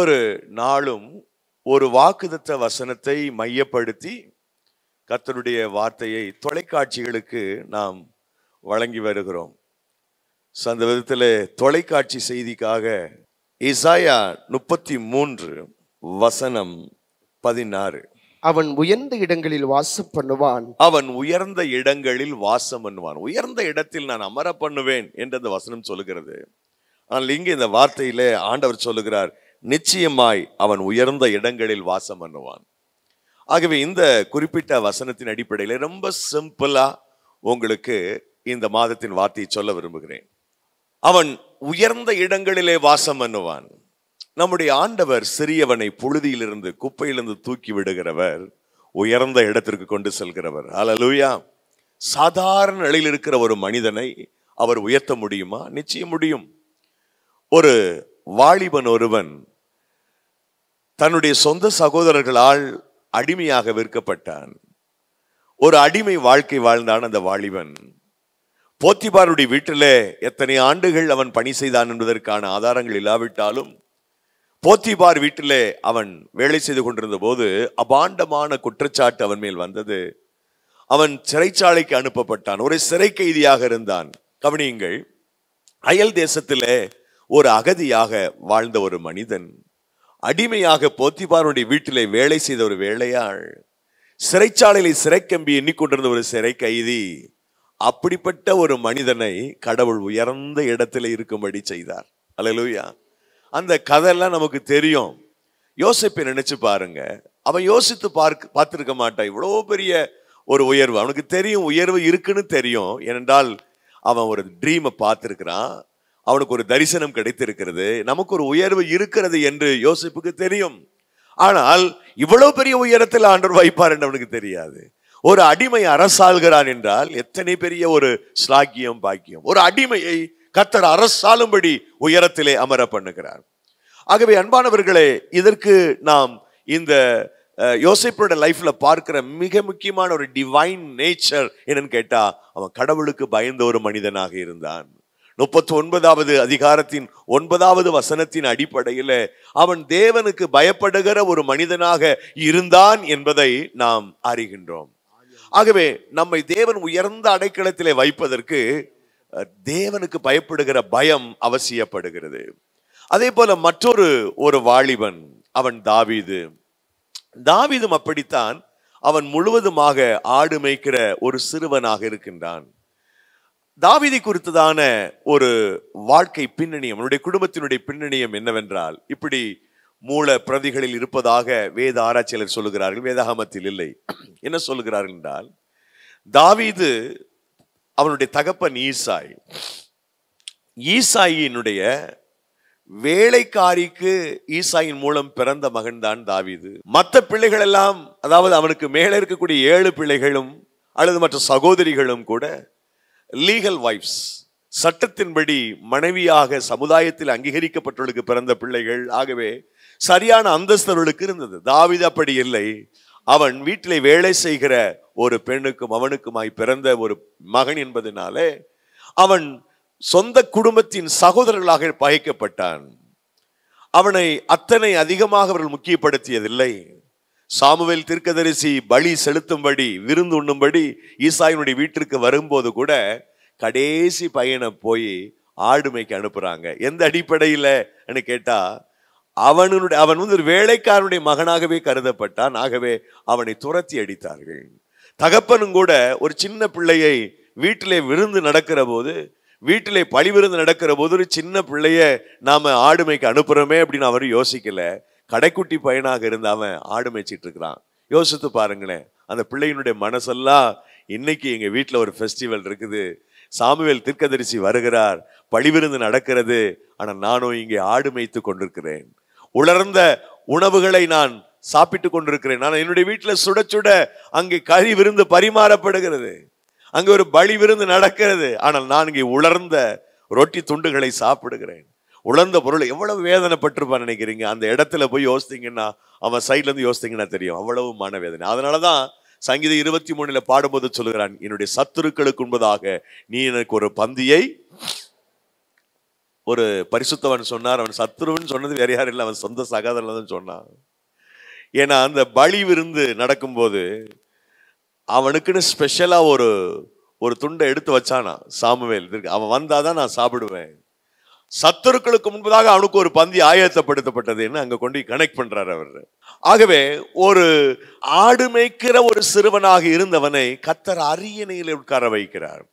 ஒவ்வொரு நாளும் ஒரு வாக்குதத்த வசனத்தை மையப்படுத்தி கத்தருடைய வார்த்தையை தொலைக்காட்சிகளுக்கு நாம் வழங்கி வருகிறோம் அந்த விதத்தில் தொலைக்காட்சி செய்திக்காக இசாயா முப்பத்தி மூன்று வசனம் பதினாறு அவன் உயர்ந்த இடங்களில் வாசம் பண்ணுவான் அவன் உயர்ந்த இடங்களில் வாசம் பண்ணுவான் உயர்ந்த இடத்தில் நான் அமர பண்ணுவேன் என்று அந்த வசனம் சொல்லுகிறது ஆனால் இங்கே இந்த வார்த்தையில ஆண்டவர் சொல்லுகிறார் நிச்சயமாய் அவன் உயர்ந்த இடங்களில் வாசம் பண்ணுவான் ஆகவே இந்த குறிப்பிட்ட வசனத்தின் அடிப்படையில் ரொம்ப சிம்பிளாக உங்களுக்கு இந்த மாதத்தின் வார்த்தையை சொல்ல விரும்புகிறேன் அவன் உயர்ந்த இடங்களிலே வாசம் பண்ணுவான் நம்முடைய ஆண்டவர் சிறியவனை புழுதியிலிருந்து குப்பையிலிருந்து தூக்கி விடுகிறவர் உயர்ந்த இடத்திற்கு கொண்டு செல்கிறவர் அலலூயா சாதாரண நிலையில் இருக்கிற ஒரு மனிதனை அவர் உயர்த்த முடியுமா நிச்சயம் முடியும் ஒரு வாலிபன் ஒருவன் தன்னுடைய சொந்த சகோதரர்களால் அடிமையாக விற்கப்பட்டான் ஒரு அடிமை வாழ்க்கை வாழ்ந்தான் அந்த வாலிபன் போத்திபாருடைய வீட்டில் எத்தனை ஆண்டுகள் அவன் பணி செய்தான் என்பதற்கான ஆதாரங்கள் இல்லாவிட்டாலும் போத்திபார் வீட்டில் அவன் வேலை செய்து கொண்டிருந்த போது அபாண்டமான குற்றச்சாட்டு அவன் மேல் வந்தது அவன் சிறைச்சாலைக்கு அனுப்பப்பட்டான் ஒரு சிறை கைதியாக இருந்தான் கவனியுங்கள் அயல் தேசத்திலே ஒரு அகதியாக வாழ்ந்த ஒரு மனிதன் அடிமையாக போத்திபாருடைய வீட்டிலே வேலை செய்த ஒரு வேலையாள் சிறை கம்பி எண்ணிக்கொண்டிருந்த ஒரு சிறை கைதி அப்படிப்பட்ட ஒரு மனிதனை கடவுள் உயர்ந்த இடத்துல இருக்கும்படி செய்தார் அலலூயா அந்த கதையெல்லாம் நமக்கு தெரியும் யோசிப்பை நினைச்சு பாருங்க அவன் யோசித்து பார்க்க பார்த்துருக்க மாட்டான் இவ்வளோ பெரிய ஒரு உயர்வு அவனுக்கு தெரியும் உயர்வு இருக்குன்னு தெரியும் ஏனென்றால் அவன் ஒரு ட்ரீமை பார்த்துருக்கிறான் அவனுக்கு ஒரு தரிசனம் கிடைத்திருக்கிறது நமக்கு ஒரு உயர்வு இருக்கிறது என்று யோசிப்புக்கு தெரியும் ஆனால் இவ்வளவு பெரிய உயரத்தில் ஆண்டவர் வைப்பார் என்று அவனுக்கு தெரியாது ஒரு அடிமை அரசாள்கிறான் என்றால் எத்தனை பெரிய ஒரு ஸ்லாக்கியம் பாக்கியம் ஒரு அடிமையை கத்தர் அரசாளும்படி உயரத்திலே அமர பண்ணுகிறார் ஆகவே அன்பானவர்களே இதற்கு நாம் இந்த யோசிப்போட லைஃப்ல பார்க்கிற மிக முக்கியமான ஒரு டிவைன் நேச்சர் என்னன்னு கேட்டா அவன் கடவுளுக்கு பயந்த ஒரு மனிதனாக இருந்தான் முப்பத்தி ஒன்பதாவது அதிகாரத்தின் ஒன்பதாவது வசனத்தின் அடிப்படையில் அவன் தேவனுக்கு பயப்படுகிற ஒரு மனிதனாக இருந்தான் என்பதை நாம் அறிகின்றோம் ஆகவே நம்மை தேவன் உயர்ந்த அடைக்கலத்திலே வைப்பதற்கு தேவனுக்கு பயப்படுகிற பயம் அவசியப்படுகிறது அதே போல மற்றொரு ஒரு வாலிபன் அவன் தாவீது தாவீதும் அப்படித்தான் அவன் முழுவதுமாக ஆடு மேய்க்கிற ஒரு சிறுவனாக இருக்கின்றான் தாவிதை குறித்ததான ஒரு வாழ்க்கை பின்னணியம் அவனுடைய குடும்பத்தினுடைய பின்னணியம் என்னவென்றால் இப்படி மூல பிரதிகளில் இருப்பதாக வேத ஆராய்ச்சியாளர் சொல்லுகிறார்கள் வேதாகமத்தில் இல்லை என்ன சொல்லுகிறார்கள் என்றால் தாவீது அவனுடைய தகப்பன் ஈசாய் ஈசாயினுடைய வேலைக்காரிக்கு ஈசாயின் மூலம் பிறந்த மகன்தான் தாவீது மற்ற பிள்ளைகள் எல்லாம் அதாவது அவனுக்கு மேலே இருக்கக்கூடிய ஏழு பிள்ளைகளும் அல்லது மற்ற சகோதரிகளும் கூட லீகல் வைஃப்ஸ் சட்டத்தின்படி மனைவியாக சமுதாயத்தில் அங்கீகரிக்கப்பட்டவர்களுக்கு பிறந்த பிள்ளைகள் ஆகவே சரியான அந்தஸ்தவர்களுக்கு இருந்தது தாவித அப்படி இல்லை அவன் வீட்டிலே வேலை செய்கிற ஒரு பெண்ணுக்கும் அவனுக்குமாய் பிறந்த ஒரு மகன் என்பதனாலே அவன் சொந்த குடும்பத்தின் சகோதரர்களாக பகைக்கப்பட்டான் அவனை அத்தனை அதிகமாக அவர்கள் முக்கியப்படுத்தியதில்லை சாமுவேல் தீர்க்கதரிசி பலி செலுத்தும்படி விருந்து உண்ணும்படி ஈசாயினுடைய வீட்டிற்கு வரும்போது கூட கடைசி பையனை போய் ஆடுமைக்கு அனுப்புறாங்க எந்த அடிப்படையில் கேட்டா அவனுடைய அவன் வந்து ஒரு வேலைக்காரனுடைய மகனாகவே கருதப்பட்டான் ஆகவே அவனை துரத்தி அடித்தார்கள் தகப்பனும் கூட ஒரு சின்ன பிள்ளையை வீட்டிலே விருந்து நடக்கிற போது வீட்டிலே பழி விருந்து நடக்கிற போது ஒரு சின்ன பிள்ளைய நாம ஆடுமைக்கு அனுப்புறோமே அப்படின்னு அவர் யோசிக்கல கடைக்குட்டி பையனாக இருந்த அவன் ஆடு மேய்ச்சிட்டு இருக்கிறான் யோசித்து பாருங்களேன் அந்த பிள்ளையினுடைய மனசெல்லாம் இன்னைக்கு எங்கள் வீட்டில் ஒரு ஃபெஸ்டிவல் இருக்குது சாமுவேல் திருக்கதரிசி வருகிறார் பழிவிருந்து நடக்கிறது ஆனால் நானும் இங்கே ஆடு மேய்த்து கொண்டிருக்கிறேன் உலர்ந்த உணவுகளை நான் சாப்பிட்டு கொண்டிருக்கிறேன் நான் என்னுடைய வீட்டில் சுட சுட அங்கே கறி விருந்து பரிமாறப்படுகிறது அங்கே ஒரு பலி விருந்து நடக்கிறது ஆனால் நான் இங்கே உலர்ந்த ரொட்டி துண்டுகளை சாப்பிடுகிறேன் உழந்த பொருள் எவ்வளவு வேதனைப்பட்டிருப்பான் நினைக்கிறீங்க அந்த இடத்துல போய் யோசித்தீங்கன்னா அவன் சைட்லேருந்து யோசித்தீங்கன்னா தெரியும் அவ்வளவு மனவேதனை அதனால தான் சங்கீத இருபத்தி மூணில் பாடும்போது சொல்கிறான் என்னுடைய சத்துருக்களுக்கு உண்பதாக நீ எனக்கு ஒரு பந்தியை ஒரு பரிசுத்தவன் சொன்னார் அவன் சத்ருவன் சொன்னது வேற யாரும் இல்லை அவன் சொந்த சகாதரன் தான் சொன்னான் ஏன்னா அந்த பலி விருந்து நடக்கும்போது அவனுக்குன்னு ஸ்பெஷலாக ஒரு ஒரு துண்டை எடுத்து வச்சானா சாமுவேல் அவன் வந்தாதான் நான் சாப்பிடுவேன் சத்துருக்களுக்கு முன்பதாக அவனுக்கு ஒரு பந்தி ஆயத்தப்படுத்தப்பட்டது அங்க அங்கே கொண்டு கனெக்ட் பண்ணுறாரு அவர் ஆகவே ஒரு ஆடு மேய்க்கிற ஒரு சிறுவனாக இருந்தவனை கத்தர் அரியணையில் உட்கார வைக்கிறார்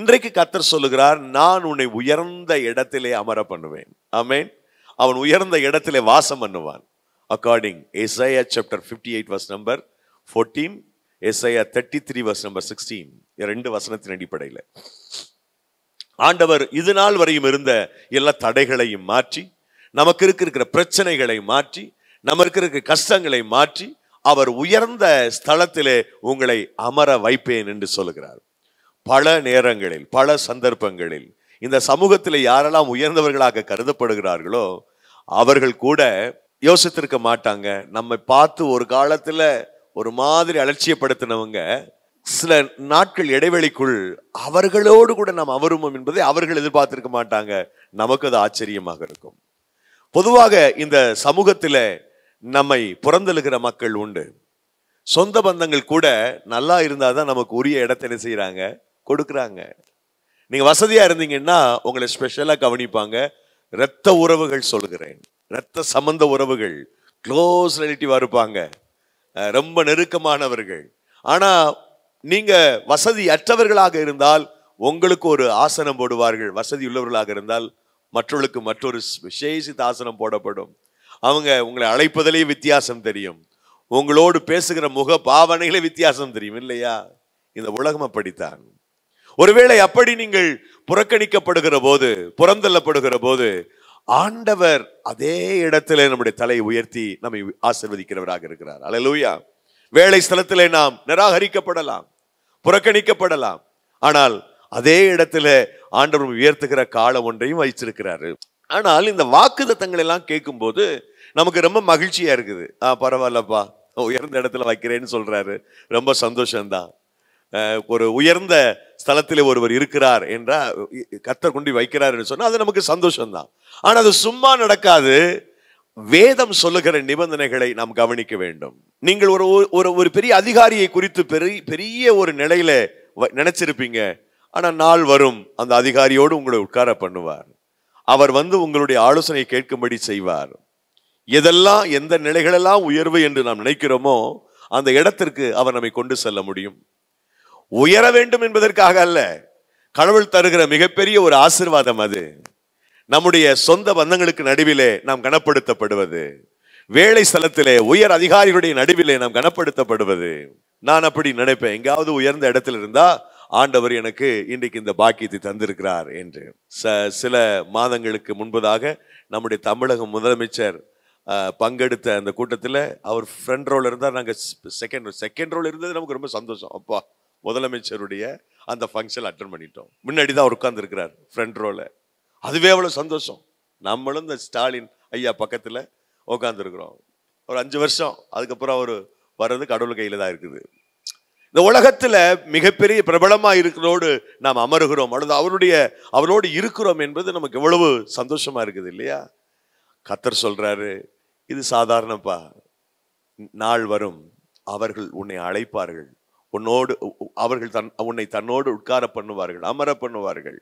இன்றைக்கு கத்தர் சொல்லுகிறார் நான் உன்னை உயர்ந்த இடத்திலே அமர பண்ணுவேன் ஆமேன் அவன் உயர்ந்த இடத்திலே வாசம் பண்ணுவான் according Isaiah chapter fifty eight verse number fourteen Isaiah thirty three verse number sixteen ரெண்டு வசனத்தின் அடிப்படையில் ஆண்டவர் இது நாள் வரையும் இருந்த எல்லா தடைகளையும் மாற்றி நமக்கு இருக்கிற பிரச்சனைகளை மாற்றி நமக்கு இருக்கிற கஷ்டங்களை மாற்றி அவர் உயர்ந்த ஸ்தலத்திலே உங்களை அமர வைப்பேன் என்று சொல்கிறார் பல நேரங்களில் பல சந்தர்ப்பங்களில் இந்த சமூகத்தில் யாரெல்லாம் உயர்ந்தவர்களாக கருதப்படுகிறார்களோ அவர்கள் கூட யோசித்திருக்க மாட்டாங்க நம்மை பார்த்து ஒரு காலத்தில் ஒரு மாதிரி அலட்சியப்படுத்தினவங்க சில நாட்கள் இடைவெளிக்குள் அவர்களோடு கூட நாம் அவருமோம் என்பதை அவர்கள் எதிர்பார்த்திருக்க மாட்டாங்க நமக்கு அது ஆச்சரியமாக இருக்கும் பொதுவாக இந்த சமூகத்தில் நம்மை புறந்தழுகிற மக்கள் உண்டு சொந்த பந்தங்கள் கூட நல்லா இருந்தால் தான் நமக்கு உரிய இடத்தை என்ன செய்கிறாங்க கொடுக்குறாங்க நீங்கள் வசதியாக இருந்தீங்கன்னா உங்களை ஸ்பெஷலாக கவனிப்பாங்க இரத்த உறவுகள் சொல்கிறேன் இரத்த சம்பந்த உறவுகள் க்ளோஸ் ரிலேட்டிவாக இருப்பாங்க ரொம்ப நெருக்கமானவர்கள் ஆனால் நீங்கள் வசதி அற்றவர்களாக இருந்தால் உங்களுக்கு ஒரு ஆசனம் போடுவார்கள் வசதி உள்ளவர்களாக இருந்தால் மற்றவர்களுக்கு மற்றொரு விசேஷித்த ஆசனம் போடப்படும் அவங்க உங்களை அழைப்பதிலே வித்தியாசம் தெரியும் உங்களோடு பேசுகிற முக பாவனைகளே வித்தியாசம் தெரியும் இல்லையா இந்த உலகம் அப்படித்தான் ஒருவேளை அப்படி நீங்கள் புறக்கணிக்கப்படுகிற போது புறந்தள்ளப்படுகிற போது ஆண்டவர் அதே இடத்துல நம்முடைய தலையை உயர்த்தி நம்மை ஆசிர்வதிக்கிறவராக இருக்கிறார் அலலூயா வேலை ஸ்தலத்திலே நாம் நிராகரிக்கப்படலாம் புறக்கணிக்கப்படலாம் ஆனால் அதே இடத்துல ஆண்டவர் உயர்த்துகிற காலம் ஒன்றையும் வைச்சிருக்கிறாரு ஆனால் இந்த வாக்குதத்தங்கள் எல்லாம் கேட்கும்போது நமக்கு ரொம்ப மகிழ்ச்சியா இருக்குது ஆ பரவாயில்லப்பா உயர்ந்த இடத்துல வைக்கிறேன்னு சொல்றாரு ரொம்ப சந்தோஷம்தான் ஒரு உயர்ந்த ஸ்தலத்தில் ஒருவர் இருக்கிறார் என்றா கத்த கொண்டு வைக்கிறார் சொன்னால் அது நமக்கு சந்தோஷம்தான் ஆனால் அது சும்மா நடக்காது வேதம் சொல்லுகிற நிபந்தனைகளை நாம் கவனிக்க வேண்டும் நீங்கள் ஒரு ஒரு ஒரு பெரிய அதிகாரியை குறித்து பெரிய பெரிய ஒரு நிலையில நினைச்சிருப்பீங்க ஆனா நாள் வரும் அந்த அதிகாரியோடு உங்களை உட்கார பண்ணுவார் அவர் வந்து உங்களுடைய ஆலோசனை கேட்கும்படி செய்வார் எதெல்லாம் எந்த நிலைகளெல்லாம் உயர்வு என்று நாம் நினைக்கிறோமோ அந்த இடத்திற்கு அவர் நம்மை கொண்டு செல்ல முடியும் உயர வேண்டும் என்பதற்காக அல்ல கடவுள் தருகிற மிகப்பெரிய ஒரு ஆசிர்வாதம் அது நம்முடைய சொந்த பந்தங்களுக்கு நடுவிலே நாம் கனப்படுத்தப்படுவது வேலை ஸ்தலத்திலே உயர் அதிகாரிகளுடைய நடுவிலே நாம் கனப்படுத்தப்படுவது நான் அப்படி நினைப்பேன் எங்காவது உயர்ந்த இடத்துல இருந்தா ஆண்டவர் எனக்கு இன்றைக்கு இந்த பாக்கியத்தை தந்திருக்கிறார் என்று ச சில மாதங்களுக்கு முன்பதாக நம்முடைய தமிழக முதலமைச்சர் பங்கெடுத்த அந்த கூட்டத்தில் அவர் ஃப்ரண்ட் ரோல் இருந்தால் நாங்கள் செகண்ட் செகண்ட் ரோல் இருந்தது நமக்கு ரொம்ப சந்தோஷம் அப்பா முதலமைச்சருடைய அந்த ஃபங்க்ஷன் அட்டன் பண்ணிட்டோம் முன்னாடி தான் அவர் உட்காந்துருக்கிறார் ஃப்ரண்ட் ரோலை அதுவே அவ்வளோ சந்தோஷம் நம்மளும் இந்த ஸ்டாலின் ஐயா பக்கத்தில் உட்காந்துருக்குறோம் ஒரு அஞ்சு வருஷம் அதுக்கப்புறம் அவர் வர்றது கடவுள் கையில் தான் இருக்குது இந்த உலகத்தில் மிகப்பெரிய பிரபலமாக இருக்கிறோடு நாம் அமருகிறோம் அல்லது அவருடைய அவரோடு இருக்கிறோம் என்பது நமக்கு எவ்வளவு சந்தோஷமாக இருக்குது இல்லையா கத்தர் சொல்கிறாரு இது சாதாரணப்பா நாள் வரும் அவர்கள் உன்னை அழைப்பார்கள் உன்னோடு அவர்கள் தன் உன்னை தன்னோடு உட்கார பண்ணுவார்கள் அமர பண்ணுவார்கள்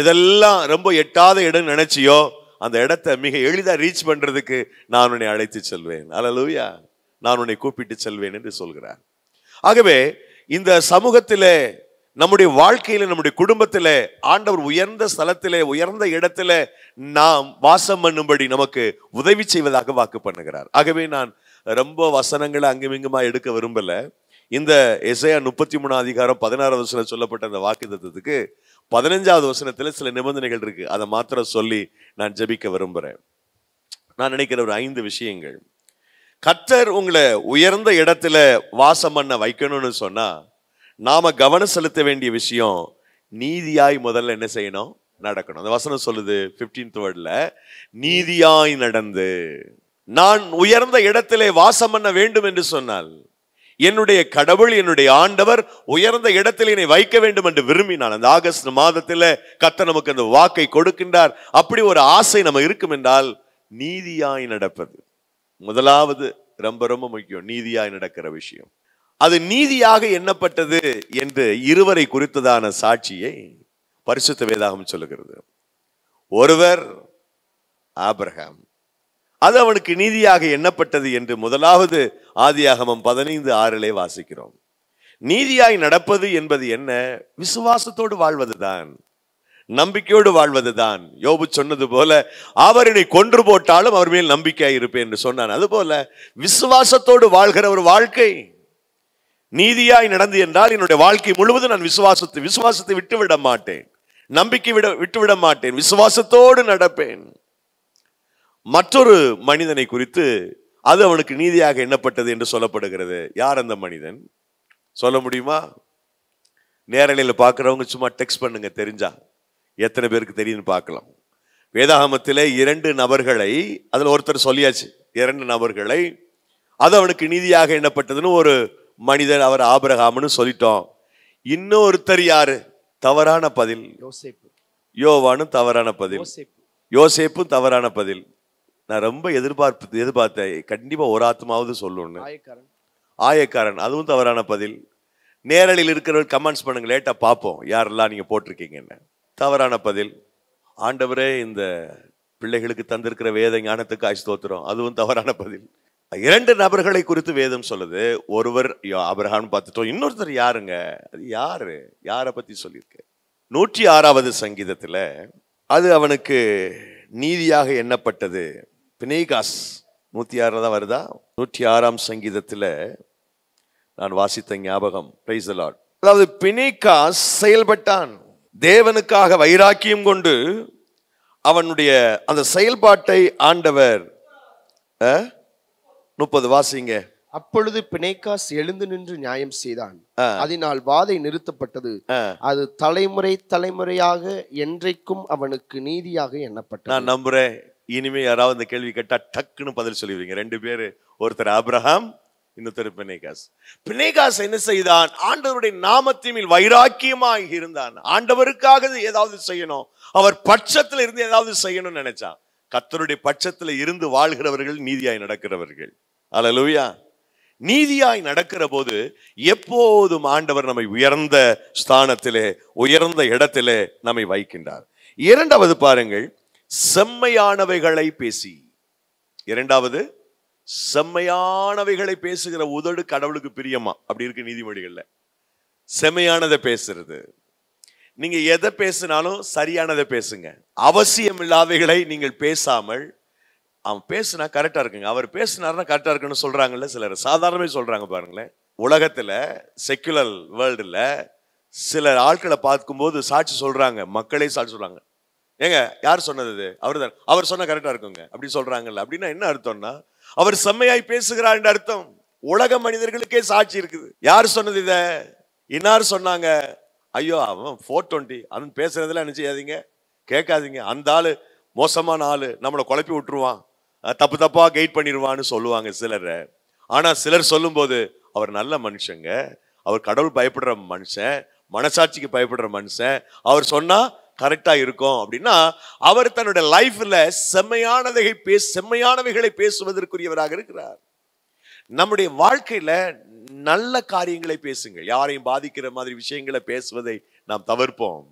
எதெல்லாம் ரொம்ப எட்டாத இடம் நினைச்சியோ அந்த இடத்த மிக எளிதாக ரீச் பண்ணுறதுக்கு நான் உன்னை அழைத்து செல்வேன் அலலூயா நான் உன்னை கூப்பிட்டு செல்வேன் என்று சொல்கிறார் ஆகவே இந்த சமூகத்தில் நம்முடைய வாழ்க்கையில் நம்முடைய குடும்பத்தில் ஆண்டவர் உயர்ந்த ஸ்தலத்தில் உயர்ந்த இடத்துல நாம் வாசம் பண்ணும்படி நமக்கு உதவி செய்வதாக வாக்கு பண்ணுகிறார் ஆகவே நான் ரொம்ப வசனங்களை அங்குமிங்குமா எடுக்க விரும்பலை இந்த எசையா முப்பத்தி மூணாம் அதிகாரம் பதினாறாவது சொல்லப்பட்ட அந்த வாக்கு தத்துவத்துக்கு பதினஞ்சாவது வசனத்தில் சில நிபந்தனைகள் இருக்குது அதை மாத்திரம் சொல்லி நான் ஜபிக்க விரும்புகிறேன் நான் நினைக்கிற ஒரு ஐந்து விஷயங்கள் கத்தர் உங்களை உயர்ந்த இடத்துல வாசம் பண்ண வைக்கணும்னு சொன்னால் நாம் கவனம் செலுத்த வேண்டிய விஷயம் நீதியாய் முதல்ல என்ன செய்யணும் நடக்கணும் அந்த வசனம் சொல்லுது ஃபிஃப்டீன்த் வேர்டில் நீதியாய் நடந்து நான் உயர்ந்த இடத்திலே வாசம் பண்ண வேண்டும் என்று சொன்னால் என்னுடைய கடவுள் என்னுடைய ஆண்டவர் உயர்ந்த இடத்தில் என்னை வைக்க வேண்டும் என்று விரும்பினான் அந்த ஆகஸ்ட் மாதத்தில் கத்த நமக்கு அந்த வாக்கை கொடுக்கின்றார் அப்படி ஒரு ஆசை நம்ம இருக்கும் என்றால் நீதியாய் நடப்பது முதலாவது ரொம்ப ரொம்ப முக்கியம் நீதியாய் நடக்கிற விஷயம் அது நீதியாக எண்ணப்பட்டது என்று இருவரை குறித்ததான சாட்சியை பரிசுத்த வேதாகம் சொல்லுகிறது ஒருவர் ஆபிரகாம் அது அவனுக்கு நீதியாக எண்ணப்பட்டது என்று முதலாவது ஆதியாகமம் பதினைந்து ஆறிலே வாசிக்கிறோம் நீதியாய் நடப்பது என்பது என்ன விசுவாசத்தோடு வாழ்வதுதான் நம்பிக்கையோடு வாழ்வதுதான் யோபு சொன்னது போல அவர் கொன்று போட்டாலும் அவர் மேல் நம்பிக்கையாக இருப்பேன் என்று சொன்னான் அதுபோல விசுவாசத்தோடு வாழ்கிற ஒரு வாழ்க்கை நீதியாய் நடந்து என்றால் என்னுடைய வாழ்க்கை முழுவதும் நான் விசுவாசத்தை விசுவாசத்தை விட்டுவிட மாட்டேன் நம்பிக்கை விட விட்டுவிட மாட்டேன் விசுவாசத்தோடு நடப்பேன் மற்றொரு மனிதனை குறித்து அது அவனுக்கு நீதியாக எண்ணப்பட்டது என்று சொல்லப்படுகிறது யார் அந்த மனிதன் சொல்ல முடியுமா நேரலையில் பார்க்குறவங்க சும்மா டெக்ஸ்ட் பண்ணுங்க தெரிஞ்சா எத்தனை பேருக்கு தெரியும்னு பார்க்கலாம் வேதாகமத்தில் இரண்டு நபர்களை அதில் ஒருத்தர் சொல்லியாச்சு இரண்டு நபர்களை அது அவனுக்கு நீதியாக எண்ணப்பட்டதுன்னு ஒரு மனிதர் அவர் ஆபரகாமன்னு சொல்லிட்டோம் இன்னொருத்தர் யாரு தவறான பதில் யோசேப்பு யோவானும் தவறான பதில் யோசேப்பும் தவறான பதில் நான் ரொம்ப எதிர்பார்ப்பு எதிர்பார்த்தேன் கண்டிப்பாக ஒரு ஆத்மாவது சொல்லணும்னு ஆயக்காரன் அதுவும் தவறான பதில் நேரலில் இருக்கிறவர் கமெண்ட்ஸ் பண்ணுங்க லேட்டாக பார்ப்போம் யாரெல்லாம் நீங்கள் போட்டிருக்கீங்கன்னு தவறான பதில் ஆண்டவரே இந்த பிள்ளைகளுக்கு தந்திருக்கிற வேத ஞானத்துக்கு தோத்துறோம் அதுவும் தவறான பதில் இரண்டு நபர்களை குறித்து வேதம் சொல்லுது ஒருவர் அபிரஹான் பார்த்துட்டோம் இன்னொருத்தர் யாருங்க அது யாரு யாரை பற்றி சொல்லியிருக்கு நூற்றி ஆறாவது சங்கீதத்தில் அது அவனுக்கு நீதியாக எண்ணப்பட்டது பினேகாஸ் நூற்றி ஆறில் தான் வருதா நூற்றி ஆறாம் சங்கீதத்தில் நான் வாசித்த ஞாபகம் பிரைஸ் அதாவது பினேகாஸ் செயல்பட்டான் தேவனுக்காக வைராக்கியம் கொண்டு அவனுடைய அந்த செயல்பாட்டை ஆண்டவர் முப்பது வாசிங்க அப்பொழுது பிணைக்காஸ் எழுந்து நின்று நியாயம் செய்தான் அதனால் வாதை நிறுத்தப்பட்டது அது தலைமுறை தலைமுறையாக என்றைக்கும் அவனுக்கு நீதியாக எண்ணப்பட்டது நான் நம்புறேன் இனிமே யாராவது இந்த கேள்வி கேட்டால் டக்குன்னு பதில் சொல்லிடுவீங்க ரெண்டு பேர் ஒருத்தர் அப்ரஹாம் இன்னொருத்தர் பிணைகாஸ் பிணைகாஸ் என்ன செய்தான் ஆண்டவருடைய நாமத்தின் வைராக்கியமாக இருந்தான் ஆண்டவருக்காக ஏதாவது செய்யணும் அவர் பட்சத்தில் இருந்து ஏதாவது செய்யணும்னு நினைச்சான் கத்தருடைய பட்சத்தில் இருந்து வாழ்கிறவர்கள் நீதியாய் நடக்கிறவர்கள் அலலுயா நீதியாய் நடக்கிற போது எப்போதும் ஆண்டவர் நம்மை உயர்ந்த ஸ்தானத்திலே உயர்ந்த இடத்திலே நம்மை வைக்கின்றார் இரண்டாவது பாருங்கள் செம்மையானவைகளை பேசி இரண்டாவது செம்மையானவைகளை பேசுகிற உதடு கடவுளுக்கு பிரியமா அப்படி இருக்கு நீதிமொழிகள்ல செம்மையானதை பேசுறது நீங்க எதை பேசினாலும் சரியானதை பேசுங்க அவசியம் இல்லாதவைகளை நீங்கள் பேசாமல் அவன் பேசுனா கரெக்டாக இருக்குங்க அவர் பேசினார்னா கரெக்டாக இருக்குன்னு சொல்கிறாங்கல்ல சிலர் சாதாரணமே சொல்கிறாங்க பாருங்களேன் உலகத்தில் செக்குலர் வேர்ல்டில் சில ஆட்களை பார்க்கும்போது சாட்சி சொல்கிறாங்க மக்களே சாட்சி சொல்கிறாங்க ஏங்க யார் சொன்னது அது அவர் தான் அவர் சொன்னால் கரெக்டாக இருக்குங்க அப்படி சொல்கிறாங்கல்ல அப்படின்னா என்ன அர்த்தம்னா அவர் செம்மையாய் பேசுகிறார் என்ற அர்த்தம் உலக மனிதர்களுக்கே சாட்சி இருக்குது யார் சொன்னது இதை இன்னார் சொன்னாங்க ஐயோ அவன் ஃபோர் டுவெண்ட்டி அவன் பேசுகிறதெல்லாம் என்ன செய்யாதீங்க கேட்காதீங்க அந்த ஆள் மோசமான ஆள் நம்மளை குழப்பி விட்டுருவான் தப்பு தப்பாக கைட் பண்ணிடுவான்னு சொல்லுவாங்க சிலர் ஆனால் சிலர் சொல்லும்போது அவர் நல்ல மனுஷங்க அவர் கடவுள் பயப்படுற மனுஷன் மனசாட்சிக்கு பயப்படுற மனுஷன் அவர் சொன்னால் கரெக்டாக இருக்கும் அப்படின்னா அவர் தன்னுடைய லைஃப்பில் செம்மையானதை பேச செம்மையானவைகளை பேசுவதற்குரியவராக இருக்கிறார் நம்முடைய வாழ்க்கையில் நல்ல காரியங்களை பேசுங்கள் யாரையும் பாதிக்கிற மாதிரி விஷயங்களை பேசுவதை நாம் தவிர்ப்போம்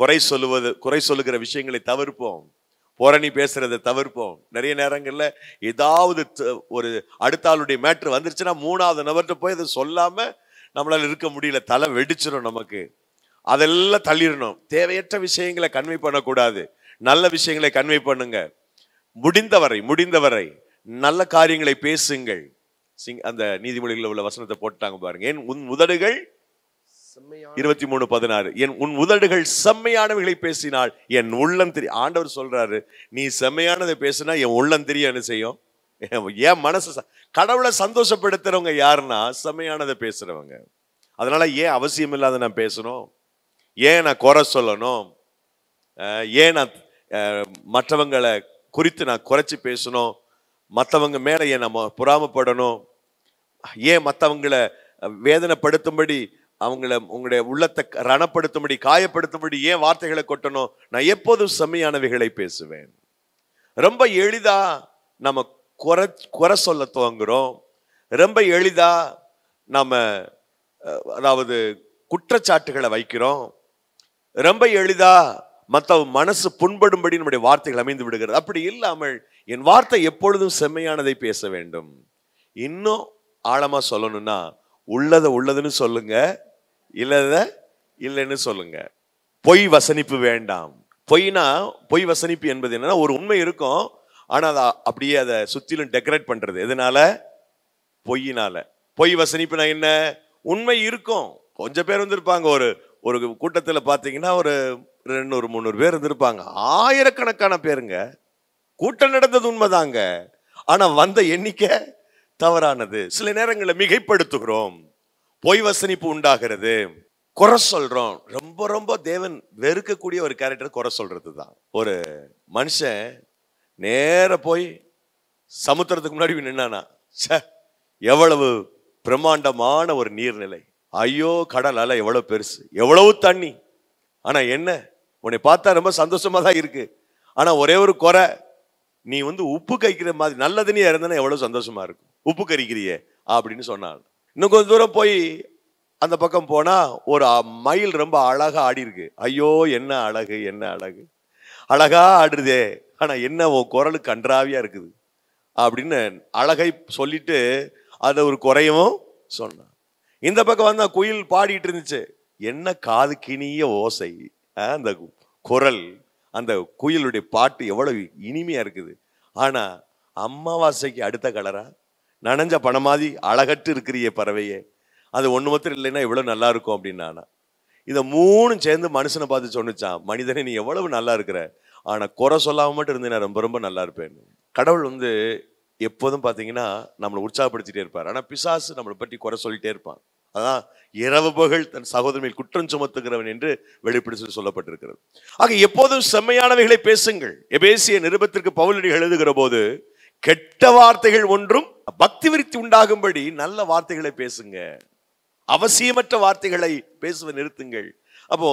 குறை சொல்லுவது குறை சொல்லுகிற விஷயங்களை தவிர்ப்போம் புரணி பேசுறதை தவிர்ப்போம் நிறைய நேரங்களில் ஏதாவது ஒரு அடுத்த ஆளுடைய மேட்ரு வந்துருச்சுன்னா மூணாவது நபர்கிட்ட போய் அதை சொல்லாமல் நம்மளால் இருக்க முடியல தலை வெடிச்சிடும் நமக்கு அதெல்லாம் தள்ளிடணும் தேவையற்ற விஷயங்களை கன்வே பண்ணக்கூடாது நல்ல விஷயங்களை கன்வே பண்ணுங்க முடிந்தவரை முடிந்தவரை நல்ல காரியங்களை பேசுங்கள் சிங் அந்த நீதிமொழிகளில் உள்ள வசனத்தை போட்டாங்க பாருங்க என் உன் உதடுகள் இருபத்தி மூணு பதினாறு என் உன் உதடுகள் செம்மையானவைகளை பேசினால் என் உள்ளம் தெரிய ஆண்டவர் சொல்றாரு நீ செம்மையானதை பேசுனா என் உள்ளம் தெரிய என்ன செய்யும் என் மனசு கடவுளை சந்தோஷப்படுத்துறவங்க யாருன்னா செம்மையானதை பேசுறவங்க அதனால ஏன் அவசியம் இல்லாத நான் பேசணும் ஏன் நான் குறை சொல்லணும் ஏன் நான் மற்றவங்களை குறித்து நான் குறைச்சி பேசணும் மற்றவங்க மேலே ஏன் நம்ம புறாமப்படணும் ஏன் மற்றவங்களை வேதனைப்படுத்தும்படி அவங்கள உங்களுடைய உள்ளத்தை ரணப்படுத்தும்படி காயப்படுத்தும்படி ஏன் வார்த்தைகளை கொட்டணும் நான் எப்போதும் செம்மையானவைகளை பேசுவேன் ரொம்ப எளிதாக நம்ம குறை குறை சொல்ல துவங்குறோம் ரொம்ப எளிதாக நம்ம அதாவது குற்றச்சாட்டுகளை வைக்கிறோம் ரொம்ப எளிதா மற்ற மனசு புண்படும்படி நம்முடைய வார்த்தைகள் அமைந்து விடுகிறது அப்படி இல்லாமல் என் வார்த்தை எப்பொழுதும் செம்மையானதை பேச வேண்டும் இன்னும் ஆழமா சொல்லணும்னா உள்ளதை உள்ளதுன்னு சொல்லுங்க இல்லத இல்லைன்னு சொல்லுங்க பொய் வசனிப்பு வேண்டாம் பொய்னா பொய் வசனிப்பு என்பது என்னன்னா ஒரு உண்மை இருக்கும் ஆனால் அதை அப்படியே அதை சுற்றிலும் டெக்கரேட் பண்ணுறது எதனால பொய்யினால பொய் வசனிப்புனா என்ன உண்மை இருக்கும் கொஞ்சம் பேர் வந்திருப்பாங்க ஒரு ஒரு கூட்டத்தில் பார்த்தீங்கன்னா ஒரு ரெண்டு முந்நூறு பேர் இருந்திருப்பாங்க ஆயிரக்கணக்கான பேருங்க கூட்டம் நடந்தது உண்மைதாங்க ஆனால் வந்த எண்ணிக்கை தவறானது சில நேரங்களில் மிகைப்படுத்துகிறோம் பொய் வசனிப்பு உண்டாகிறது குறை சொல்கிறோம் ரொம்ப ரொம்ப தேவன் வெறுக்கக்கூடிய ஒரு கேரக்டர் குறை சொல்கிறது தான் ஒரு மனுஷன் நேர போய் சமுத்திரத்துக்கு முன்னாடி நின்னானா ச எவ்வளவு பிரம்மாண்டமான ஒரு நீர்நிலை ஐயோ கடல் அலை எவ்வளோ பெருசு எவ்வளவு தண்ணி ஆனால் என்ன உன்னை பார்த்தா ரொம்ப சந்தோஷமாக தான் இருக்குது ஆனால் ஒரே ஒரு குறை நீ வந்து உப்பு கறிக்கிற மாதிரி நல்ல தண்ணியாக இருந்தனா எவ்வளோ சந்தோஷமாக இருக்கும் உப்பு கறிக்கிறியே அப்படின்னு சொன்னாள் இன்னும் கொஞ்சம் தூரம் போய் அந்த பக்கம் போனால் ஒரு மயில் ரொம்ப அழகாக ஆடி இருக்கு ஐயோ என்ன அழகு என்ன அழகு அழகா ஆடுறதே ஆனால் என்ன உன் குரலுக்கு கன்றாவியாக இருக்குது அப்படின்னு அழகை சொல்லிட்டு அதை ஒரு குறையவும் சொன்னான் இந்த பக்கம் வந்தா குயில் பாடிட்டு இருந்துச்சு என்ன காது கிணிய ஓசை அந்த குரல் அந்த குயிலுடைய பாட்டு எவ்வளவு இனிமையாக இருக்குது ஆனால் அமாவாசைக்கு அடுத்த கலரா நனைஞ்ச பணம் மாதிரி அழகட்டு இருக்கிறியே பறவையே அது ஒன்று மாத்திரம் இல்லைன்னா எவ்வளோ நல்லா இருக்கும் அப்படின்னா இதை மூணும் சேர்ந்து மனுஷனை பார்த்து சொன்னிச்சான் மனிதனை நீ எவ்வளவு நல்லா இருக்கிற ஆனால் குறை சொல்லாமல் மட்டும் இருந்தேன் நான் ரொம்ப ரொம்ப நல்லா இருப்பேன் கடவுள் வந்து எப்போதும் பார்த்தீங்கன்னா நம்மளை உற்சாகப்படுத்திட்டே இருப்பார் ஆனால் பிசாசு நம்மளை பற்றி குறை சொல்லிட்டே இருப்பான் அதான் இரவு பகல் தன் சகோதரமையில் குற்றம் சுமத்துகிறவன் என்று வெளிப்படுத்தி சொல்லப்பட்டிருக்கிறது ஆக எப்போதும் செம்மையானவைகளை பேசுங்கள் எபேசிய நிருபத்திற்கு பவுலடி எழுதுகிற போது கெட்ட வார்த்தைகள் ஒன்றும் பக்தி விருத்தி உண்டாகும்படி நல்ல வார்த்தைகளை பேசுங்க அவசியமற்ற வார்த்தைகளை பேசுவ நிறுத்துங்கள் அப்போ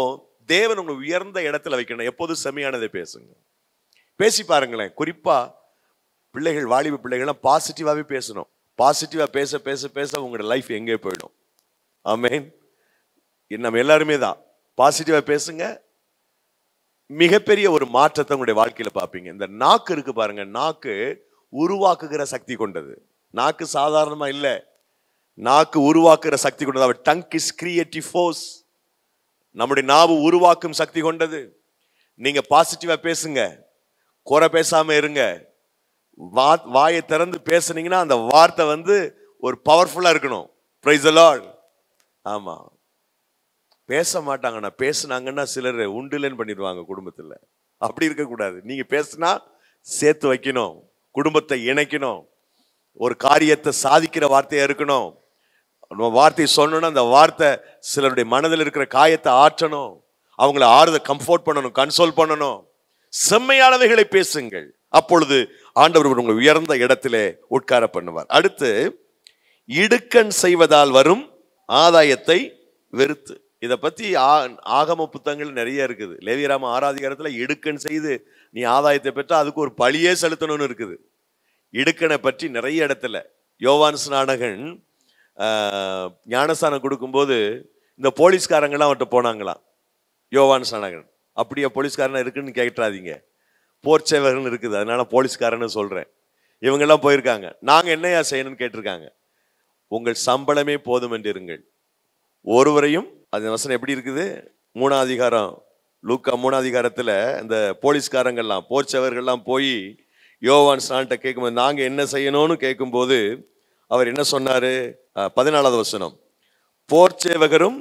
தேவன் உங்களை உயர்ந்த இடத்துல வைக்கணும் எப்போதும் செம்மையானதை பேசுங்க பேசி பாருங்களேன் குறிப்பா பிள்ளைகள் வாலிப பிள்ளைகள்லாம் பாசிட்டிவாகவே பேசணும் பாசிட்டிவாக பேச பேச பேச உங்களோட லைஃப் எங்கே போயிடும் ஆமேன் நம்ம எல்லாருமே தான் பாசிட்டிவாக பேசுங்க மிகப்பெரிய ஒரு மாற்றத்தை உங்களுடைய வாழ்க்கையில் பார்ப்பீங்க இந்த நாக்கு இருக்கு பாருங்க நாக்கு உருவாக்குகிற சக்தி கொண்டது நாக்கு சாதாரணமாக இல்லை நாக்கு உருவாக்குகிற சக்தி கொண்டது அவர் டங்க் இஸ் கிரியேட்டிவ் ஃபோர்ஸ் நம்முடைய நாவு உருவாக்கும் சக்தி கொண்டது நீங்கள் பாசிட்டிவாக பேசுங்க குறை பேசாமல் இருங்க வா வாயை திறந்து பேசுனீங்கன்னா அந்த வார்த்தை வந்து ஒரு பவர்ஃபுல்லாக இருக்கணும் ப்ரைஸ் அலால் ஆமாம் பேச மாட்டாங்கண்ணா பேசுனாங்கன்னா சிலர் உண்டுலன்னு பண்ணிடுவாங்க குடும்பத்தில் அப்படி இருக்கக்கூடாது நீங்கள் பேசுனா சேர்த்து வைக்கணும் குடும்பத்தை இணைக்கணும் ஒரு காரியத்தை சாதிக்கிற வார்த்தையாக இருக்கணும் நம்ம வார்த்தையை சொன்னோன்னா அந்த வார்த்தை சிலருடைய மனதில் இருக்கிற காயத்தை ஆற்றணும் அவங்கள ஆறுத கம்ஃபோர்ட் பண்ணணும் கன்சோல் பண்ணணும் செம்மையானவைகளை பேசுங்கள் அப்பொழுது ஆண்டவர் உங்களை உயர்ந்த இடத்திலே உட்கார பண்ணுவார் அடுத்து இடுக்கண் செய்வதால் வரும் ஆதாயத்தை வெறுத்து இதை பற்றி ஆ ஆகம புத்தகங்கள் நிறைய இருக்குது லேவியராம ஆராதிகாரத்தில் இடுக்கன் செய்து நீ ஆதாயத்தை பெற்றால் அதுக்கு ஒரு பழியே செலுத்தணும்னு இருக்குது இடுக்கனை பற்றி நிறைய இடத்துல யோவான் ஸ்நானகன் ஞானஸ்தானம் கொடுக்கும்போது இந்த போலீஸ்காரங்களாம் அவன்கிட்ட போனாங்களாம் யோவான் ஸ்நானகன் அப்படியே போலீஸ்காரன் இருக்குன்னு கேட்டுறாதீங்க போர்ச்சேவர்கள் இருக்குது அதனால போலீஸ்காரன்னு சொல்கிறேன் இவங்கெல்லாம் போயிருக்காங்க நாங்கள் என்னையா செய்யணும்னு கேட்டிருக்காங்க உங்கள் சம்பளமே போதும் என்று இருங்கள் ஒருவரையும் அந்த வசனம் எப்படி இருக்குது மூணாதிகாரம் அதிகாரம் லூக்கா மூணாம் அதிகாரத்தில் இந்த போலீஸ்காரங்கள்லாம் போர்ச்சவர்கள்லாம் போய் யோவான் ஸ்டான்ட்ட கேட்கும்போது நாங்கள் என்ன செய்யணும்னு கேட்கும்போது அவர் என்ன சொன்னார் பதினாலாவது வசனம் போர்ச்சேவகரும்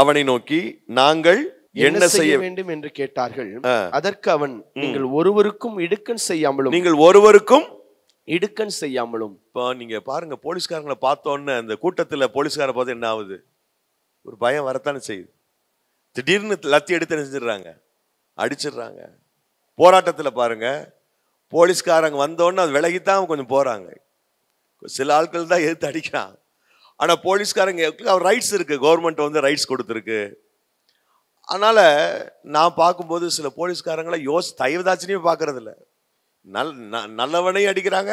அவனை நோக்கி நாங்கள் என்ன செய்ய வேண்டும் என்று கேட்டார்கள் அதற்கு அவன் நீங்கள் ஒருவருக்கும் இடுக்கன் செய்யாமலும் நீங்கள் ஒருவருக்கும் இடுக்கன் செய்யாமலும் இப்போ நீங்கள் பாருங்கள் போலீஸ்காரங்களை பார்த்தோன்னே அந்த கூட்டத்தில் போலீஸ்காரை பார்த்து என்ன ஆகுது ஒரு பயம் வரத்தானே செய்யுது திடீர்னு லத்தி எடுத்து நினைச்சிடுறாங்க அடிச்சிடுறாங்க போராட்டத்தில் பாருங்கள் போலீஸ்காரங்க வந்தோடனே அது விலகித்தான் கொஞ்சம் போகிறாங்க சில ஆட்கள் தான் எதிர்த்து அடிக்கிறான் ஆனால் போலீஸ்காரங்க அவர் ரைட்ஸ் இருக்குது கவர்மெண்ட் வந்து ரைட்ஸ் கொடுத்துருக்கு அதனால் நான் பார்க்கும்போது சில போலீஸ்காரங்களை யோசி தயவுதாச்சினையும் பார்க்குறதில்ல நல் நல்லவனையும் அடிக்கிறாங்க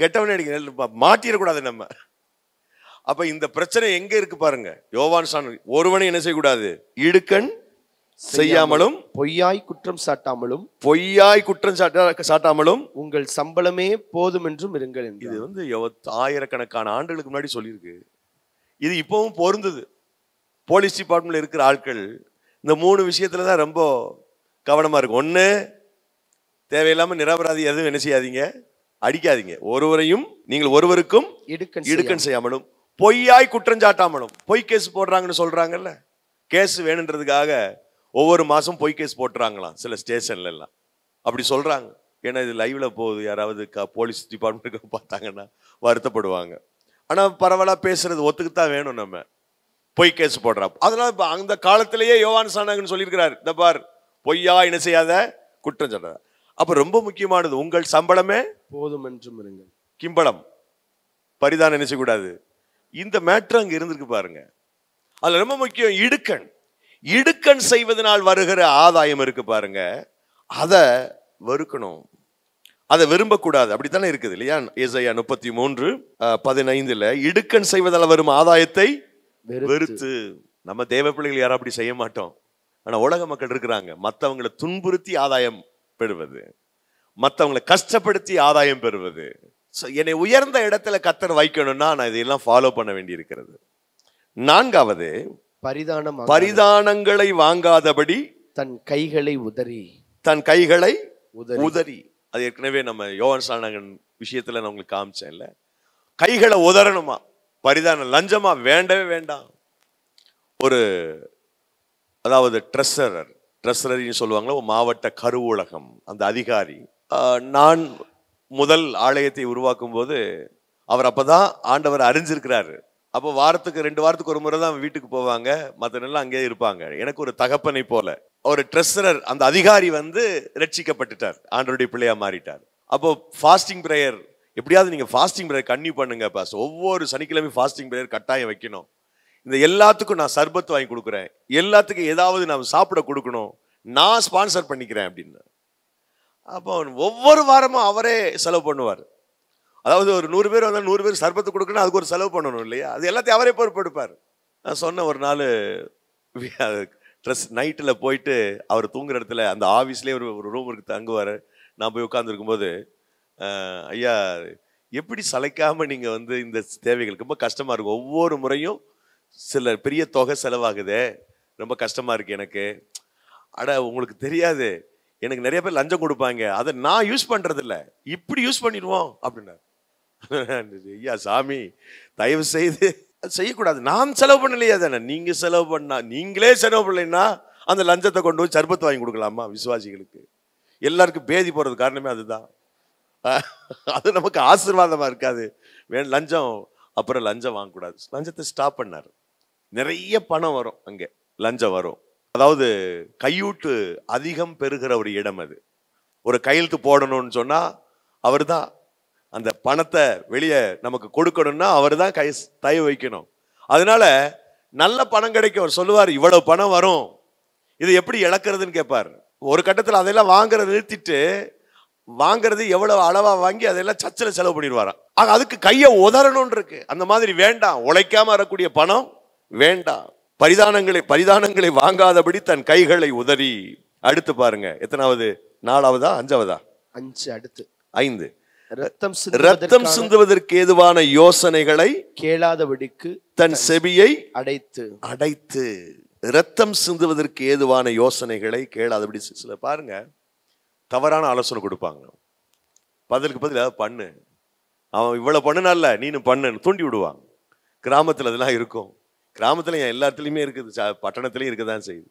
கெட்டவனையும் அடிக்கிறாங்க மாட்டிடக்கூடாது நம்ம அப்போ இந்த பிரச்சனை எங்கே இருக்கு பாருங்க யோவான் சான் ஒருவனையும் என்ன செய்யக்கூடாது இடுக்கண் செய்யாமலும் பொய்யாய் குற்றம் சாட்டாமலும் பொய்யாய் குற்றம் சாட்ட சாட்டாமலும் உங்கள் சம்பளமே போதும் என்றும் இருங்கள் இது வந்து ஆயிரக்கணக்கான ஆண்டுகளுக்கு முன்னாடி சொல்லியிருக்கு இது இப்பவும் பொருந்தது போலீஸ் டிபார்ட்மெண்ட்ல இருக்கிற ஆட்கள் இந்த மூணு விஷயத்துல தான் ரொம்ப கவனமா இருக்கும் ஒன்று தேவையில்லாமல் நிராபராதி எதுவும் என்ன செய்யாதீங்க அடிக்காதீங்க ஒருவரையும் நீங்கள் ஒருவருக்கும் இடுக்கன் செய்யாமலும் பொய்யாய் குற்றஞ்சாட்டாமலும் பொய் கேஸ் போடுறாங்கன்னு சொல்றாங்கல்ல கேஸ் வேணுன்றதுக்காக ஒவ்வொரு மாதம் பொய் கேஸ் போட்டுறாங்களாம் சில ஸ்டேஷன்ல எல்லாம் அப்படி சொல்றாங்க ஏன்னா இது லைவ்ல போகுது யாராவது போலீஸ் டிபார்ட்மெண்ட்டுக்கு பார்த்தாங்கன்னா வருத்தப்படுவாங்க ஆனால் பரவாயில்ல பேசுறது ஒத்துக்குத்தான் வேணும் நம்ம பொய் கேஸ் போடுறா அதனால இப்போ அந்த காலத்திலேயே யோவான் சானகன் சொல்லியிருக்கிறார் இந்த பார் பொய்யா என்ன செய்யாத குற்றம் சொல்றாரு அப்ப ரொம்ப முக்கியமானது உங்கள் சம்பளமே போதும் என்றும் இருங்கள் கிம்பளம் பரிதான் நினைச்சக்கூடாது இந்த மேட்ரு அங்க இருந்திருக்கு பாருங்க அது ரொம்ப முக்கியம் இடுக்கண் இடுக்கண் செய்வதனால் வருகிற ஆதாயம் இருக்கு பாருங்க அதை வெறுக்கணும் அதை விரும்பக்கூடாது அப்படித்தானே இருக்குது இல்லையா இசையா முப்பத்தி மூன்று பதினைந்துல இடுக்கண் செய்வதால் வரும் ஆதாயத்தை வெறுத்து நம்ம தேவ பிள்ளைகள் யாரும் அப்படி செய்ய மாட்டோம் ஆனா உலக மக்கள் இருக்கிறாங்க மற்றவங்களை துன்புறுத்தி ஆதாயம் பெறுவது மற்றவங்களை கஷ்டப்படுத்தி ஆதாயம் பெறுவது என்னை உயர்ந்த இடத்துல கத்தர் வைக்கணும்னா நான் இதையெல்லாம் ஃபாலோ பண்ண வேண்டியிருக்கிறது நான்காவது பரிதானம் பரிதானங்களை வாங்காதபடி தன் கைகளை உதறி தன் கைகளை உதறி அது ஏற்கனவே நம்ம யோகன் சாணகன் விஷயத்துல நான் உங்களுக்கு காமிச்சேன்ல கைகளை உதறணுமா பரிதானம் லஞ்சமா வேண்டவே வேண்டாம் ஒரு அதாவது ட்ரெஸ்ஸரர் ட்ரெஸ்ரரின்னு சொல்லுவாங்களா மாவட்ட கருவூலகம் அந்த அதிகாரி நான் முதல் ஆலயத்தை உருவாக்கும் போது அவர் அப்போ தான் ஆண்டவர் அறிஞ்சிருக்கிறாரு அப்போ வாரத்துக்கு ரெண்டு வாரத்துக்கு ஒரு முறை தான் வீட்டுக்கு போவாங்க மற்ற நல்லா அங்கேயே இருப்பாங்க எனக்கு ஒரு தகப்பனை போல ஒரு ட்ரெஸ்ரர் அந்த அதிகாரி வந்து ரட்சிக்கப்பட்டுட்டார் ஆண்டருடைய பிள்ளையா மாறிட்டார் அப்போ ஃபாஸ்டிங் ப்ரேயர் எப்படியாவது நீங்கள் ஃபாஸ்டிங் ப்ரேயர் கன்னியூ பண்ணுங்க பாஸ் ஒவ்வொரு சனிக்கிழமை ஃபாஸ்டிங் ப்ரேயர் கட்டாயம் வைக்கணும் இந்த எல்லாத்துக்கும் நான் சர்பத்து வாங்கி கொடுக்குறேன் எல்லாத்துக்கும் ஏதாவது நான் சாப்பிட கொடுக்கணும் நான் ஸ்பான்சர் பண்ணிக்கிறேன் அப்படின்னு அப்போ ஒவ்வொரு வாரமும் அவரே செலவு பண்ணுவார் அதாவது ஒரு நூறு பேர் வந்தால் நூறு பேர் சர்பத்து கொடுக்கணும் அதுக்கு ஒரு செலவு பண்ணணும் இல்லையா அது எல்லாத்தையும் அவரே பொறுப்பெடுப்பார் நான் சொன்ன ஒரு நாள் ட்ரெஸ் நைட்டில் போயிட்டு அவர் தூங்குற இடத்துல அந்த ஆஃபீஸ்லேயே ஒரு ஒரு ரூம் இருக்கு தங்குவார் நான் போய் உட்காந்துருக்கும்போது ஐயா எப்படி சளைக்காமல் நீங்கள் வந்து இந்த தேவைகளுக்கு ரொம்ப கஷ்டமாக இருக்கும் ஒவ்வொரு முறையும் சில பெரிய தொகை செலவாகுது ரொம்ப கஷ்டமாக இருக்குது எனக்கு அட உங்களுக்கு தெரியாது எனக்கு நிறைய பேர் லஞ்சம் கொடுப்பாங்க அதை நான் யூஸ் பண்ணுறதில்ல இப்படி யூஸ் பண்ணிடுவோம் அப்படின்னார் ஐயா சாமி தயவு செய்து அது செய்யக்கூடாது நான் செலவு பண்ணலையா தானே நீங்கள் செலவு பண்ணா நீங்களே செலவு பண்ணலைன்னா அந்த லஞ்சத்தை கொண்டு போய் சர்பத்தை வாங்கி கொடுக்கலாமா விசுவாசிகளுக்கு எல்லாருக்கும் பேதி போறது காரணமே அதுதான் அது நமக்கு ஆசீர்வாதமாக இருக்காது வேணும் லஞ்சம் அப்புறம் லஞ்சம் வாங்கக்கூடாது லஞ்சத்தை ஸ்டாப் பண்ணார் நிறைய பணம் வரும் அங்கே லஞ்சம் வரும் அதாவது கையூட்டு அதிகம் பெறுகிற ஒரு இடம் அது ஒரு கையெழுத்து போடணும்னு சொன்னால் அவர் தான் அந்த பணத்தை வெளியே நமக்கு கொடுக்கணும்னா அவர் தான் கை தய வைக்கணும் அதனால நல்ல பணம் கிடைக்கும் அவர் சொல்லுவார் இவ்வளவு பணம் வரும் இதை எப்படி இழக்கிறதுன்னு கேட்பார் ஒரு கட்டத்தில் அதையெல்லாம் வாங்குறத நிறுத்திட்டு வாங்குறது எவ்வளவு அளவா வாங்கி அதையெல்லாம் சச்சில் செலவு பண்ணிடுவாராம் ஆக அதுக்கு கையை உதரணும் இருக்கு அந்த மாதிரி வேண்டாம் உழைக்காம வரக்கூடிய பணம் வேண்டாம் பரிதானங்களை பரிதானங்களை வாங்காதபடி தன் கைகளை உதறி அடுத்து பாருங்க எத்தனாவது நாலாவதா அஞ்சாவதா அஞ்சு அடுத்து ஐந்து ரத்தம் ரத்தம் சிந்துவதற்கு ஏதுவான யோசனைகளை கேளாதபடிக்கு தன் செவியை அடைத்து அடைத்து ரத்தம் சிந்துவதற்கு ஏதுவான யோசனைகளை கேளாதபடி சில பாருங்க தவறான ஆலோசனை கொடுப்பாங்க பதிலுக்கு பதில் ஏதாவது பண்ணு அவன் இவ்வளோ பண்ணுனால நீனு பண்ணுன்னு தூண்டி விடுவான் கிராமத்தில் அதெல்லாம் இருக்கும் கிராமத்தில் என் எல்லாத்துலேயுமே இருக்குது சா பட்டணத்துலேயும் இருக்க தான் செய்யுது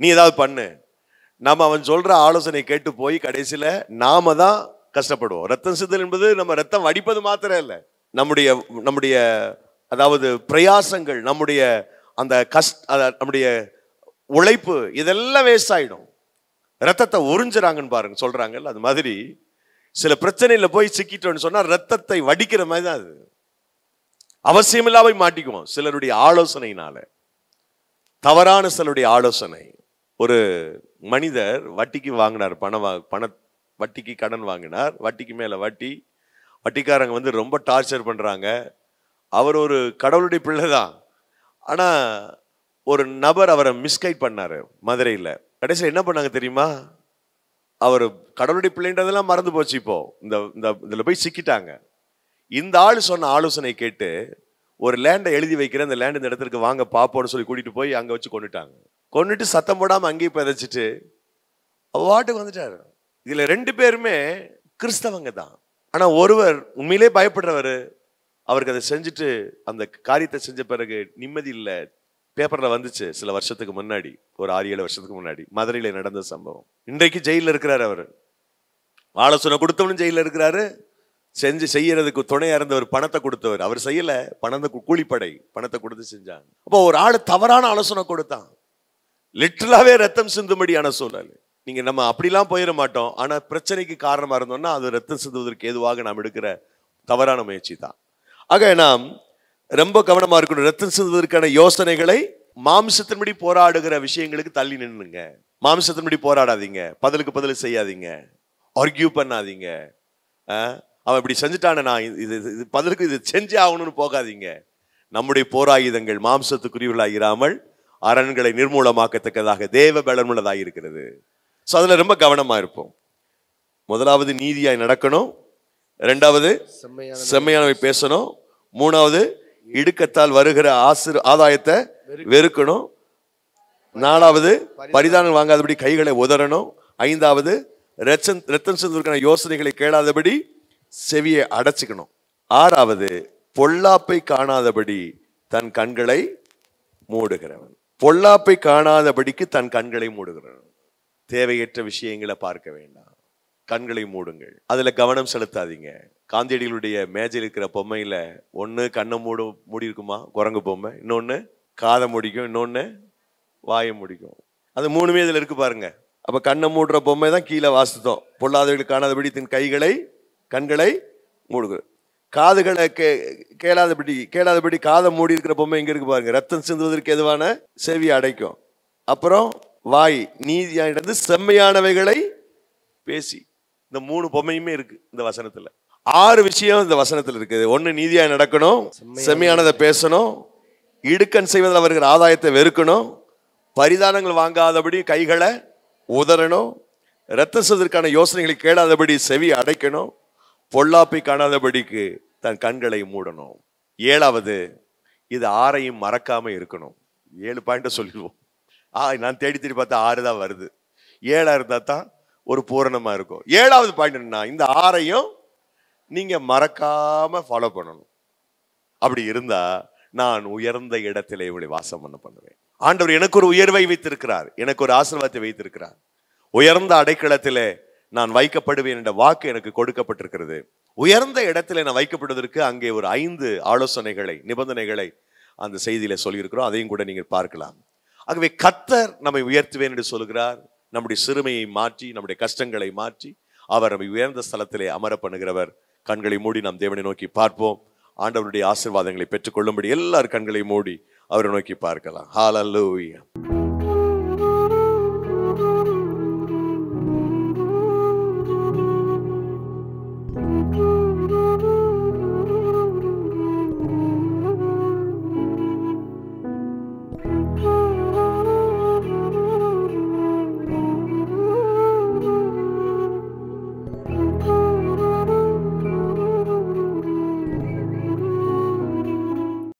நீ ஏதாவது பண்ணு நம்ம அவன் சொல்கிற ஆலோசனை கேட்டு போய் கடைசியில் நாம் தான் கஷ்டப்படுவோம் ரத்தம் சித்தல் என்பது நம்ம ரத்தம் வடிப்பது மாத்திரம் இல்லை நம்முடைய நம்முடைய அதாவது பிரயாசங்கள் நம்முடைய அந்த கஷ்ட நம்முடைய உழைப்பு இதெல்லாம் வேஸ்ட் ஆகிடும் ரத்தத்தை உறிஞ்சுறாங்கன்னு பாருங்க சொல்கிறாங்கல்ல அது மாதிரி சில பிரச்சனையில் போய் சிக்கிட்டோன்னு சொன்னால் ரத்தத்தை வடிக்கிற மாதிரி தான் அது அவசியமில்லாமல் மாட்டிக்குவோம் சிலருடைய ஆலோசனையினால தவறான சிலருடைய ஆலோசனை ஒரு மனிதர் வட்டிக்கு வாங்கினார் பணம் பண வட்டிக்கு கடன் வாங்கினார் வட்டிக்கு மேலே வட்டி வட்டிக்காரங்க வந்து ரொம்ப டார்ச்சர் பண்ணுறாங்க அவர் ஒரு கடவுளுடைய பிள்ளை தான் ஆனால் ஒரு நபர் அவரை மிஸ்கைட் பண்ணார் மதுரையில் கடைசியில் என்ன பண்ணாங்க தெரியுமா அவர் கடவுளுடைய பிள்ளைன்றதெல்லாம் மறந்து போச்சு இப்போது இந்த இந்த இதில் போய் சிக்கிட்டாங்க இந்த ஆள் சொன்ன ஆலோசனை கேட்டு ஒரு லேண்டை எழுதி வைக்கிற அந்த லேண்ட் இந்த இடத்துக்கு வாங்க பாப்போன்னு சொல்லி கூட்டிகிட்டு போய் அங்கே வச்சு கொண்டுட்டாங்க கொண்டுட்டு சத்தம் போடாமல் அங்கேயும் அவள் வாட்டுக்கு வந்துட்டார் இதில் ரெண்டு பேருமே கிறிஸ்தவங்க தான் ஆனால் ஒருவர் உண்மையிலே பயப்படுறவர் அவருக்கு அதை செஞ்சுட்டு அந்த காரியத்தை செஞ்ச பிறகு நிம்மதி இல்லை பேப்பரில் வந்துச்சு சில வருஷத்துக்கு முன்னாடி ஒரு ஆறு ஏழு வருஷத்துக்கு முன்னாடி மதுரையில் நடந்த சம்பவம் இன்றைக்கு ஜெயிலில் இருக்கிறார் அவர் ஆலோசனை கொடுத்தவனும் ஜெயிலில் இருக்கிறாரு செஞ்சு செய்யறதுக்கு துணையா இருந்தவர் பணத்தை கொடுத்தவர் அவர் செய்யல பணத்தை கூலிப்படை பணத்தை கொடுத்து செஞ்சாங்க அப்போ ஒரு ஆள் தவறான ஆலோசனை கொடுத்தான் லிட்டரலாவே ரத்தம் சிந்தும்படியான சூழல் நீங்க நம்ம அப்படிலாம் போயிட மாட்டோம் ஆனா பிரச்சனைக்கு காரணமா இருந்தோம்னா அது ரத்தம் சிந்துவதற்கு ஏதுவாக நாம் எடுக்கிற தவறான முயற்சி தான் ஆக நாம் ரொம்ப கவனமா இருக்கணும் ரத்தம் சிந்துவதற்கான யோசனைகளை மாம்சத்தின்படி போராடுகிற விஷயங்களுக்கு தள்ளி நின்னுங்க மாம்சத்தின்படி போராடாதீங்க பதிலுக்கு பதில் செய்யாதீங்க ஆர்கியூ பண்ணாதீங்க அவன் இப்படி செஞ்சுட்டானே நான் இது இது பதிலுக்கு இது செஞ்சே ஆகணும்னு போகாதீங்க நம்முடைய போராயுதங்கள் மாம்சத்துக்குரியவர்களாக இராமல் அரண்களை நிர்மூலமாக்கத்தக்கதாக தேவ பலனுள்ளதாக இருக்கிறது ஸோ அதில் ரொம்ப கவனமாக இருப்போம் முதலாவது நீதியாய் நடக்கணும் ரெண்டாவது செம்மையானவை பேசணும் மூணாவது இடுக்கத்தால் வருகிற ஆசிர் ஆதாயத்தை வெறுக்கணும் நாலாவது பரிதானம் வாங்காதபடி கைகளை உதறணும் ஐந்தாவது ரத்தம் ரத்தம் சென்றதற்கான யோசனைகளை கேளாதபடி செவியை அடைச்சிக்கணும் ஆறாவது பொல்லாப்பை காணாதபடி தன் கண்களை மூடுகிறவன் பொல்லாப்பை காணாதபடிக்கு தன் கண்களை மூடுகிறவன் தேவையற்ற விஷயங்களை பார்க்க வேண்டாம் கண்களை மூடுங்கள் அதில் கவனம் செலுத்தாதீங்க காந்தியடிகளுடைய மேஜில் இருக்கிற பொம்மையில் ஒன்று கண்ணை மூடு மூடி இருக்குமா குரங்கு பொம்மை இன்னொன்று காதை முடிக்கும் இன்னொன்று வாயை முடிக்கும் அது மூணுமே இதில் இருக்கு பாருங்க அப்போ கண்ணை மூடுற பொம்மை தான் கீழே வாசித்தோம் பொல்லாதவர்களுக்கு காணாதபடி தன் கைகளை கண்களை மூடுகிறது காதுகளை கே கேளாதபடி கேளாதபடி காதை மூடி இருக்கிற பொம்மை இங்கே இருக்கு பாருங்க ரத்தம் சிந்துவதற்கு எதுவான செவியை அடைக்கும் அப்புறம் வாய் நீதியானது செம்மையானவைகளை பேசி இந்த மூணு பொம்மையுமே இருக்கு இந்த வசனத்துல ஆறு விஷயம் இந்த வசனத்தில் இருக்குது ஒன்று நீதியாக நடக்கணும் செம்மையானதை பேசணும் இடுக்கன் செய்வதில் அவர்கள் ஆதாயத்தை வெறுக்கணும் பரிதானங்கள் வாங்காதபடி கைகளை உதறணும் ரத்த செய்வதற்கான யோசனைகளை கேளாதபடி செவி அடைக்கணும் பொள்ளாப்பை காணாதபடிக்கு தன் கண்களை மூடணும் ஏழாவது இது ஆறையும் மறக்காம இருக்கணும் ஏழு பாயிண்ட்டை சொல்லிடுவோம் ஆ நான் தேடி தேடி பார்த்தா ஆறு தான் வருது ஏழாக இருந்தால் தான் ஒரு பூரணமாக இருக்கும் ஏழாவது பாயிண்ட் என்ன இந்த ஆறையும் நீங்கள் மறக்காமல் ஃபாலோ பண்ணணும் அப்படி இருந்தால் நான் உயர்ந்த இடத்துல இவளை வாசம் பண்ண பண்ணுவேன் ஆண்டவர் எனக்கு ஒரு உயர்வை வைத்திருக்கிறார் எனக்கு ஒரு ஆசீர்வாதத்தை வைத்திருக்கிறார் உயர்ந்த அடைக்கலத்திலே நான் வைக்கப்படுவேன் என்ற வாக்கு எனக்கு கொடுக்கப்பட்டிருக்கிறது உயர்ந்த இடத்துல நான் வைக்கப்படுவதற்கு அங்கே ஒரு ஐந்து ஆலோசனைகளை நிபந்தனைகளை அந்த செய்தியில சொல்லியிருக்கிறோம் அதையும் கூட நீங்கள் பார்க்கலாம் ஆகவே கத்தர் நம்மை உயர்த்துவேன் என்று சொல்கிறார் நம்முடைய சிறுமையை மாற்றி நம்முடைய கஷ்டங்களை மாற்றி அவர் நம்மை உயர்ந்த ஸ்தலத்திலே அமர பண்ணுகிறவர் கண்களை மூடி நாம் தேவனை நோக்கி பார்ப்போம் ஆண்டவருடைய ஆசிர்வாதங்களை பெற்றுக்கொள்ளும்படி எல்லார் கண்களை மூடி அவரை நோக்கி பார்க்கலாம் ஹாலல்லூயா